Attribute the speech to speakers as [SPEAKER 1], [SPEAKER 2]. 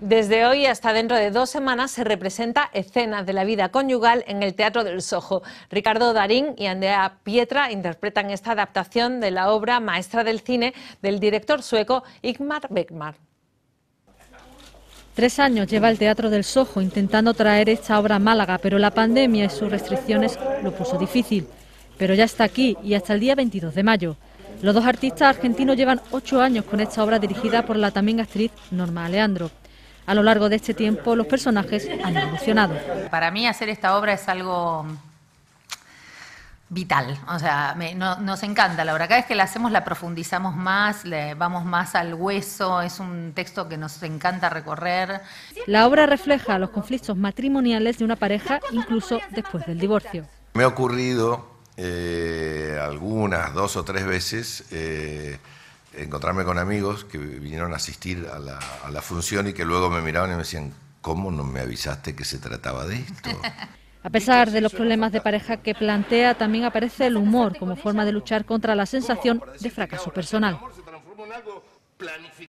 [SPEAKER 1] Desde hoy hasta dentro de dos semanas se representa Escenas de la vida conyugal en el Teatro del Sojo. Ricardo Darín y Andrea Pietra interpretan esta adaptación de la obra maestra del cine del director sueco Igmar Beckmar.
[SPEAKER 2] Tres años lleva el Teatro del Sojo intentando traer esta obra a Málaga, pero la pandemia y sus restricciones lo puso difícil. Pero ya está aquí y hasta el día 22 de mayo. Los dos artistas argentinos llevan ocho años con esta obra dirigida por la también actriz Norma Aleandro. A lo largo de este tiempo los personajes han evolucionado.
[SPEAKER 3] Para mí hacer esta obra es algo vital. O sea, nos encanta la obra. Cada vez que la hacemos la profundizamos más, le vamos más al hueso, es un texto que nos encanta
[SPEAKER 2] recorrer. La obra refleja los conflictos matrimoniales de una pareja incluso después del divorcio.
[SPEAKER 4] Me ha ocurrido eh, algunas dos o tres veces eh, encontrarme con amigos que vinieron a asistir a la, función y que luego me miraban y me decían, ¿cómo no me avisaste que se trataba de esto?
[SPEAKER 2] A pesar de los problemas de pareja que plantea, también aparece el humor como forma de luchar contra la sensación de fracaso personal.